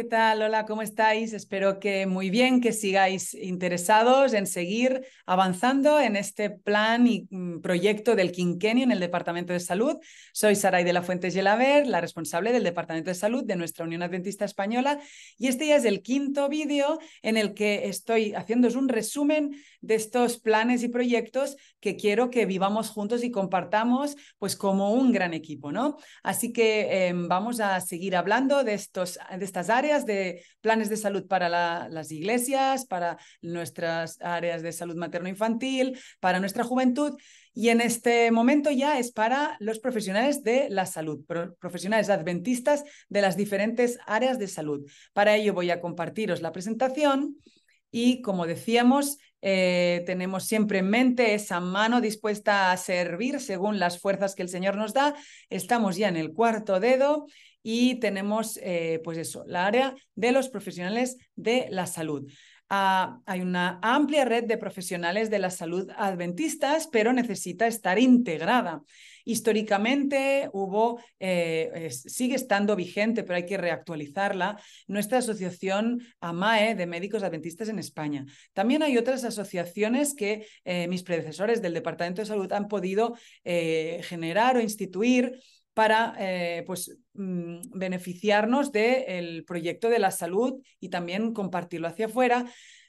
¿Qué tal? Hola, ¿cómo estáis? Espero que muy bien, que sigáis interesados en seguir avanzando en este plan y mm, proyecto del quinquenio en el Departamento de Salud. Soy Saray de la Fuente Yelaver, la responsable del Departamento de Salud de nuestra Unión Adventista Española, y este ya es el quinto vídeo en el que estoy haciendo un resumen de estos planes y proyectos que quiero que vivamos juntos y compartamos pues como un gran equipo, ¿no? Así que em, vamos a seguir hablando de, estos, de estas áreas de planes de salud para las iglesias, para nuestras áreas de salud materno-infantil, para nuestra juventud. Y en este momento ya es para los profesionales de la salud, profesionales adventistas de las diferentes áreas de salud. Para ello voy a compartiros la presentación y, como decíamos, eh, tenemos siempre en mente esa mano dispuesta a servir según las fuerzas que el Señor nos da. Estamos ya en el cuarto dedo y tenemos, eh, pues eso, la área de los profesionales de la salud. Ah, hay una amplia red de profesionales de la salud adventistas, pero necesita estar integrada. Históricamente hubo, eh, sigue estando vigente, pero hay que reactualizarla, nuestra asociación AMAE de médicos adventistas en España. También hay otras asociaciones que eh, mis predecesores del Departamento de Salud han podido generar o instituir para eh, pues, mm, beneficiarnos del proyecto de la salud y también compartirlo hacia afuera,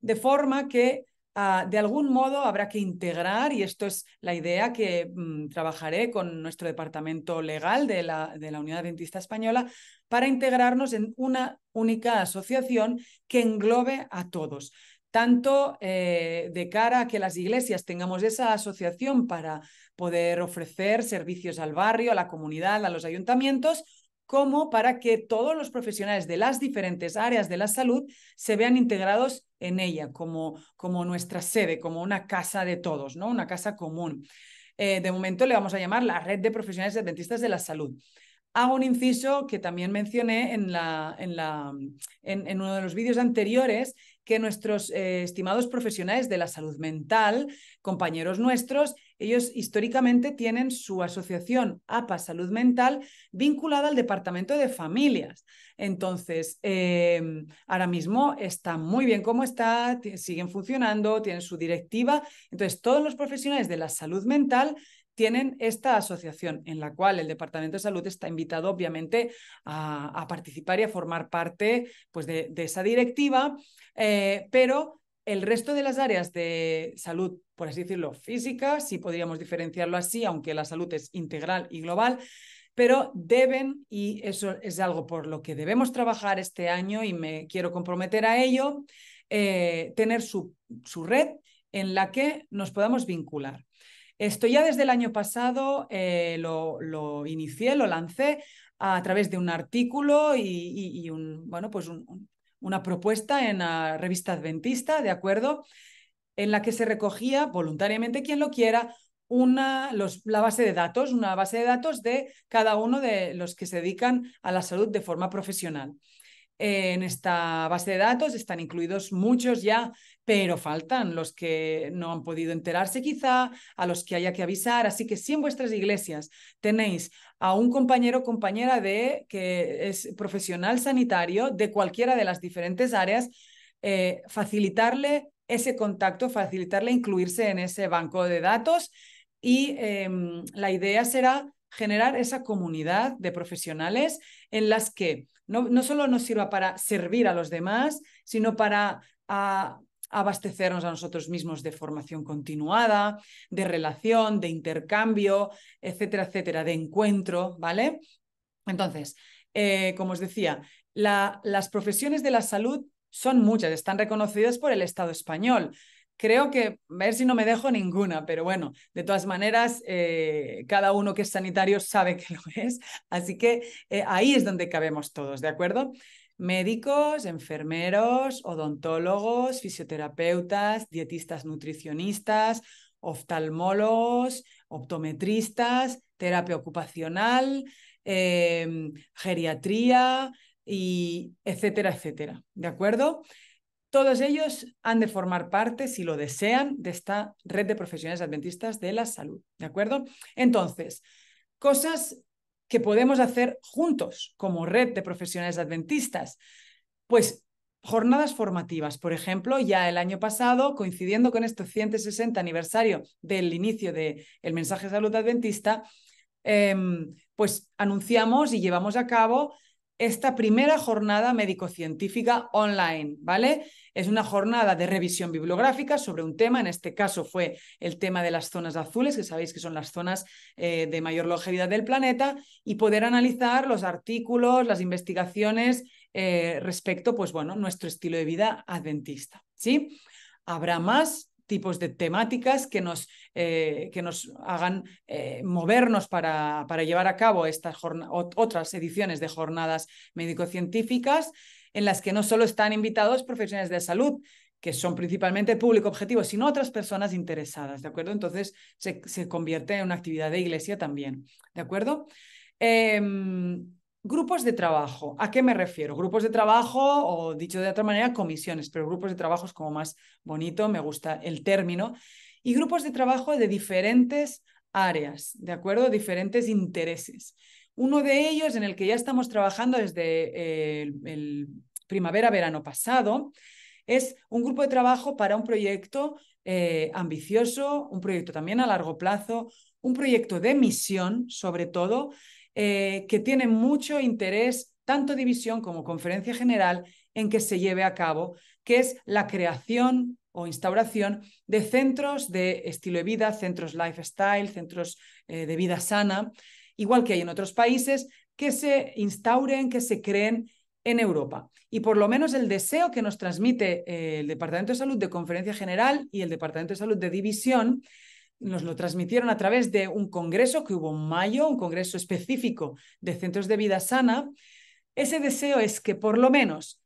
de forma que ah, de algún modo habrá que integrar, y esto es la idea que mm, trabajaré con nuestro departamento legal de la, de la Unidad Dentista Española, para integrarnos en una única asociación que englobe a todos tanto eh, de cara a que las iglesias tengamos esa asociación para poder ofrecer servicios al barrio, a la comunidad, a los ayuntamientos, como para que todos los profesionales de las diferentes áreas de la salud se vean integrados en ella, como, nuestra sede, como una casa de todos, ¿no? una casa común. Eh, de momento le vamos a llamar la Red de Profesionales Adventistas de la Salud hago un inciso que también mencioné en, la, en, la, en, uno de los vídeos anteriores, que nuestros eh, estimados profesionales de la salud mental, compañeros nuestros, ellos históricamente tienen su asociación APA Salud Mental vinculada al Departamento de Familias. Entonces, em, ahora mismo está muy bien como está, siguen funcionando, tienen su directiva. Entonces, todos los profesionales de la salud mental tienen esta asociación en la cual el Departamento de Salud está invitado, obviamente, a, participar y a formar parte pues, de, esa directiva, eh, pero el resto de las áreas de salud, por así decirlo, física, si podríamos diferenciarlo así, aunque la salud es integral y global, pero deben, y eso es algo por lo que debemos trabajar este año y me quiero comprometer a ello, eh, tener su red en la que nos podamos vincular. Esto ya desde el año pasado eh, lo, inicié, lo lancé a través de un artículo y, bueno, pues una propuesta en la revista adventista, ¿de acuerdo? En la que se recogía voluntariamente quien lo quiera una, la base de datos, una base de datos de cada uno de los que se dedican a la salud de forma profesional en esta base de datos, están incluidos muchos ya, pero faltan los que no han podido enterarse quizá, a los que haya que avisar. Así que si en vuestras iglesias tenéis a un compañero o compañera de, que es profesional sanitario de cualquiera de las diferentes áreas, eh, facilitarle ese contacto, facilitarle incluirse en ese banco de datos y em, la idea será generar esa comunidad de profesionales en las que no, solo nos sirva para servir a los demás, sino para abastecernos a nosotros mismos de formación continuada, de relación, de intercambio, etcétera, etcétera, de encuentro, ¿vale? Entonces, eh, como os decía, las profesiones de la salud son muchas, están reconocidas por el Estado español creo que, a ver si no me dejo ninguna, pero bueno, de todas maneras, eh, cada uno que es sanitario sabe que lo es, así que eh, ahí es donde cabemos todos, ¿de acuerdo? Médicos, enfermeros, odontólogos, fisioterapeutas, dietistas, nutricionistas, oftalmólogos, optometristas, terapia ocupacional, em, geriatría, y etcétera, etcétera. ¿De acuerdo? Todos ellos han de formar parte, si lo desean, de esta red de profesionales adventistas de la salud. ¿De acuerdo? Entonces, cosas que podemos hacer juntos como red de profesionales adventistas. Pues jornadas formativas, por ejemplo, ya el año pasado, coincidiendo con este 160 aniversario del inicio del el mensaje de salud adventista, em, pues anunciamos y llevamos a cabo esta primera jornada médico-científica online, ¿vale? Es una jornada de revisión bibliográfica sobre un tema, en este caso fue el tema de las zonas azules, que sabéis que son las zonas eh, de mayor longevidad del planeta, y poder analizar los artículos, las investigaciones eh, respecto, pues bueno, nuestro estilo de vida adventista, ¿sí? Habrá más, tipos de temáticas que nos, eh, que nos hagan eh, movernos para, para, llevar a cabo estas otras ediciones de jornadas médico-científicas en las que no solo están invitados profesionales de salud, que son principalmente el público objetivo, sino otras personas interesadas, ¿de acuerdo? Entonces se, convierte en una actividad de iglesia también, ¿de acuerdo? Em, Grupos de trabajo. ¿A qué me refiero? Grupos de trabajo o, dicho de otra manera, comisiones, pero grupos de trabajo es como más bonito, me gusta el término. Y grupos de trabajo de diferentes áreas, ¿de acuerdo? Diferentes intereses. Uno de ellos en el que ya estamos trabajando desde eh, el, primavera-verano pasado es un grupo de trabajo para un proyecto eh, ambicioso, un proyecto también a largo plazo, un proyecto de misión, sobre todo, eh, que tiene mucho interés, tanto división como conferencia general, en que se lleve a cabo, que es la creación o instauración de centros de estilo de vida, centros lifestyle, centros eh, de vida sana, igual que hay en otros países, que se instauren, que se creen en Europa. Y por lo menos el deseo que nos transmite eh, el Departamento de Salud de Conferencia General y el Departamento de Salud de División nos lo transmitieron a través de un congreso que hubo en mayo, un congreso específico de centros de vida sana. Ese deseo es que por lo menos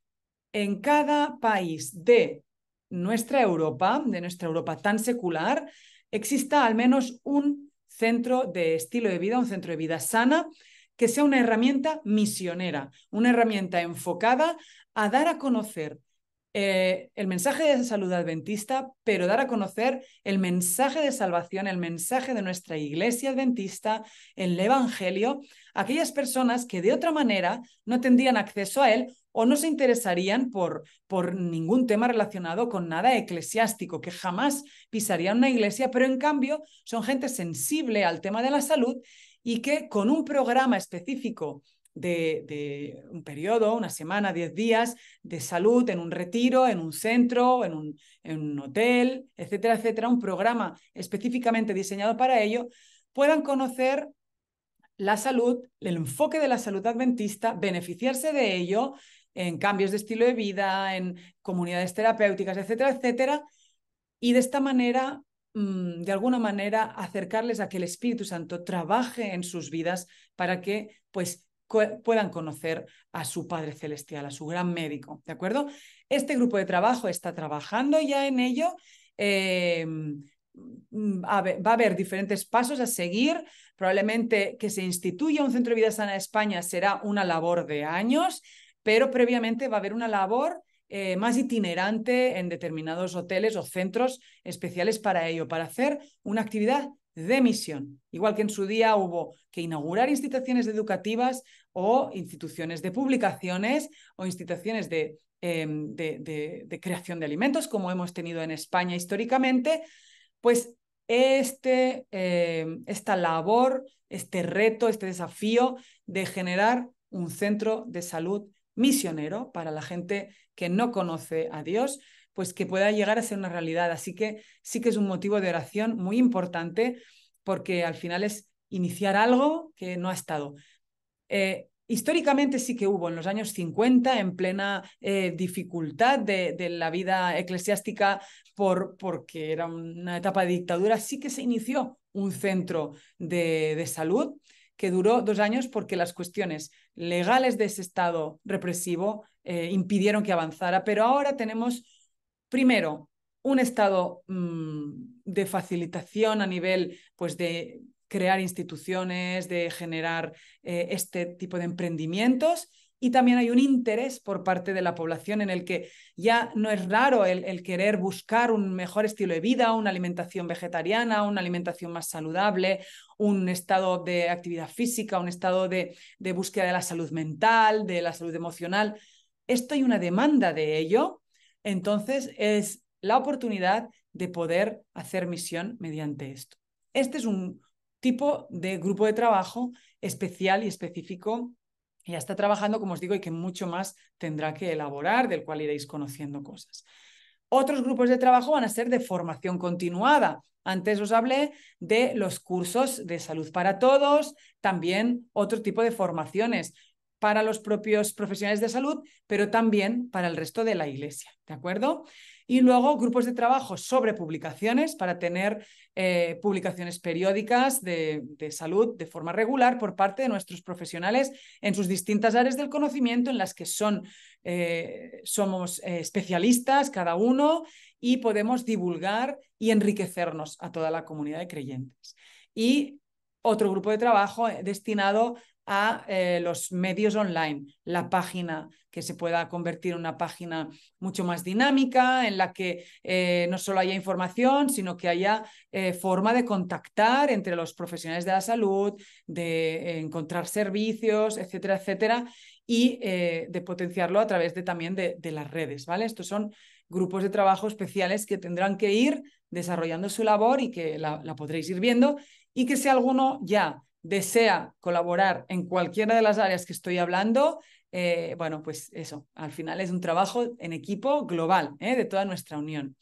en cada país de nuestra Europa, de nuestra Europa tan secular, exista al menos un centro de estilo de vida, un centro de vida sana, que sea una herramienta misionera, una herramienta enfocada a dar a conocer eh, el mensaje de salud adventista, pero dar a conocer el mensaje de salvación, el mensaje de nuestra iglesia adventista, el Evangelio, aquellas personas que de otra manera no tendrían acceso a él o no se interesarían por, por ningún tema relacionado con nada eclesiástico, que jamás pisarían una iglesia, pero en cambio son gente sensible al tema de la salud y que con un programa específico de, un periodo, una semana, diez días de salud en un retiro, en un centro, en un, en un hotel, etcétera, etcétera, un programa específicamente diseñado para ello, puedan conocer la salud, el enfoque de la salud adventista, beneficiarse de ello en cambios de estilo de vida, en comunidades terapéuticas, etcétera, etcétera, y de esta manera mm, de alguna manera acercarles a que el Espíritu Santo trabaje en sus vidas para que pues puedan conocer a su Padre Celestial, a su gran médico, ¿de acuerdo? Este grupo de trabajo está trabajando ya en ello. Eh, mm, va a haber diferentes pasos a seguir. Probablemente que se instituya un centro de vida sana en España será una labor de años, pero previamente va a haber una labor eh, más itinerante en determinados hoteles o centros especiales para ello, para hacer una actividad de misión, igual que en su día hubo que inaugurar instituciones educativas o instituciones de publicaciones o instituciones de, em, creación de alimentos, como hemos tenido en España históricamente, pues este, em, esta labor, este reto, este desafío de generar un centro de salud misionero para la gente que no conoce a Dios, pues que pueda llegar a ser una realidad. Así que sí que es un motivo de oración muy importante porque al final es iniciar algo que no ha estado. Eh, históricamente sí que hubo en los años 50, en plena eh, dificultad de, la vida eclesiástica, por, porque era una etapa de dictadura, sí que se inició un centro de, salud que duró dos años porque las cuestiones legales de ese estado represivo eh, impidieron que avanzara. Pero ahora tenemos primero, un estado mm, de facilitación a nivel pues, de crear instituciones, de generar eh, este tipo de emprendimientos. Y también hay un interés por parte de la población en el que ya no es raro el, querer buscar un mejor estilo de vida, una alimentación vegetariana, una alimentación más saludable, un estado de actividad física, un estado de, de búsqueda de la salud mental, de la salud emocional. Esto hay una demanda de ello entonces es la oportunidad de poder hacer misión mediante esto. Este es un tipo de grupo de trabajo especial y específico que ya está trabajando, como os digo, y que mucho más tendrá que elaborar, del cual iréis conociendo cosas. Otros grupos de trabajo van a ser de formación continuada. Antes os hablé de los cursos de salud para todos, también otro tipo de formaciones, para los propios profesionales de salud, pero también para el resto de la Iglesia, ¿de acuerdo? Y luego grupos de trabajo sobre publicaciones para tener eh, publicaciones periódicas de, salud de forma regular por parte de nuestros profesionales en sus distintas áreas del conocimiento en las que son, eh, somos eh, especialistas cada uno y podemos divulgar y enriquecernos a toda la comunidad de creyentes. Y otro grupo de trabajo destinado a eh, los medios online, la página que se pueda convertir en una página mucho más dinámica, en la que eh, no solo haya información, sino que haya eh, forma de contactar entre los profesionales de la salud, de encontrar servicios, etcétera, etcétera, y de potenciarlo a través de, también de, las redes, ¿vale? Estos son grupos de trabajo especiales que tendrán que ir desarrollando su labor y que la, la podréis ir viendo y que si alguno ya desea colaborar en cualquiera de las áreas que estoy hablando, eh, bueno, pues eso, al final es un trabajo en equipo global ¿eh? de toda nuestra unión.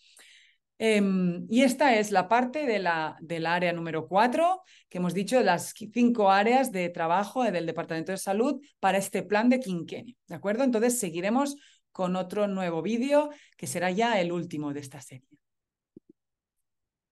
Em, y esta es la parte de la, del área número cuatro que hemos dicho las cinco áreas de trabajo del Departamento de Salud para este plan de quinquenio. ¿De acuerdo? Entonces seguiremos con otro nuevo vídeo que será ya el último de esta serie.